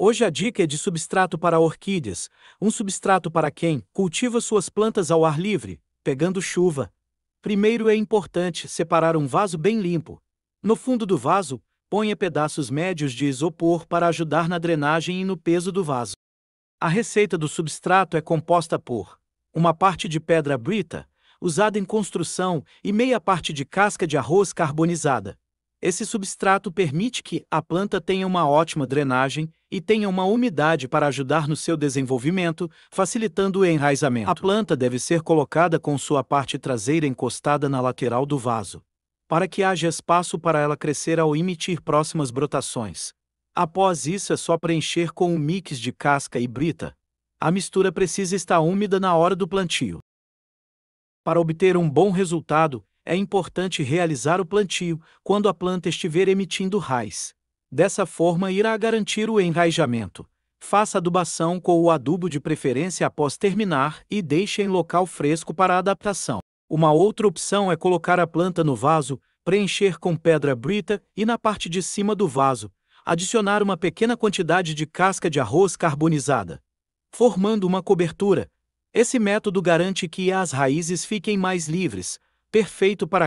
Hoje a dica é de substrato para orquídeas, um substrato para quem cultiva suas plantas ao ar livre, pegando chuva. Primeiro é importante separar um vaso bem limpo. No fundo do vaso, ponha pedaços médios de isopor para ajudar na drenagem e no peso do vaso. A receita do substrato é composta por uma parte de pedra brita, usada em construção, e meia parte de casca de arroz carbonizada. Esse substrato permite que a planta tenha uma ótima drenagem e tenha uma umidade para ajudar no seu desenvolvimento, facilitando o enraizamento. A planta deve ser colocada com sua parte traseira encostada na lateral do vaso, para que haja espaço para ela crescer ao emitir próximas brotações. Após isso, é só preencher com um mix de casca e brita. A mistura precisa estar úmida na hora do plantio. Para obter um bom resultado, é importante realizar o plantio quando a planta estiver emitindo raiz. Dessa forma, irá garantir o enraizamento. Faça adubação com o adubo de preferência após terminar e deixe em local fresco para adaptação. Uma outra opção é colocar a planta no vaso, preencher com pedra brita e, na parte de cima do vaso, adicionar uma pequena quantidade de casca de arroz carbonizada, formando uma cobertura. Esse método garante que as raízes fiquem mais livres, perfeito para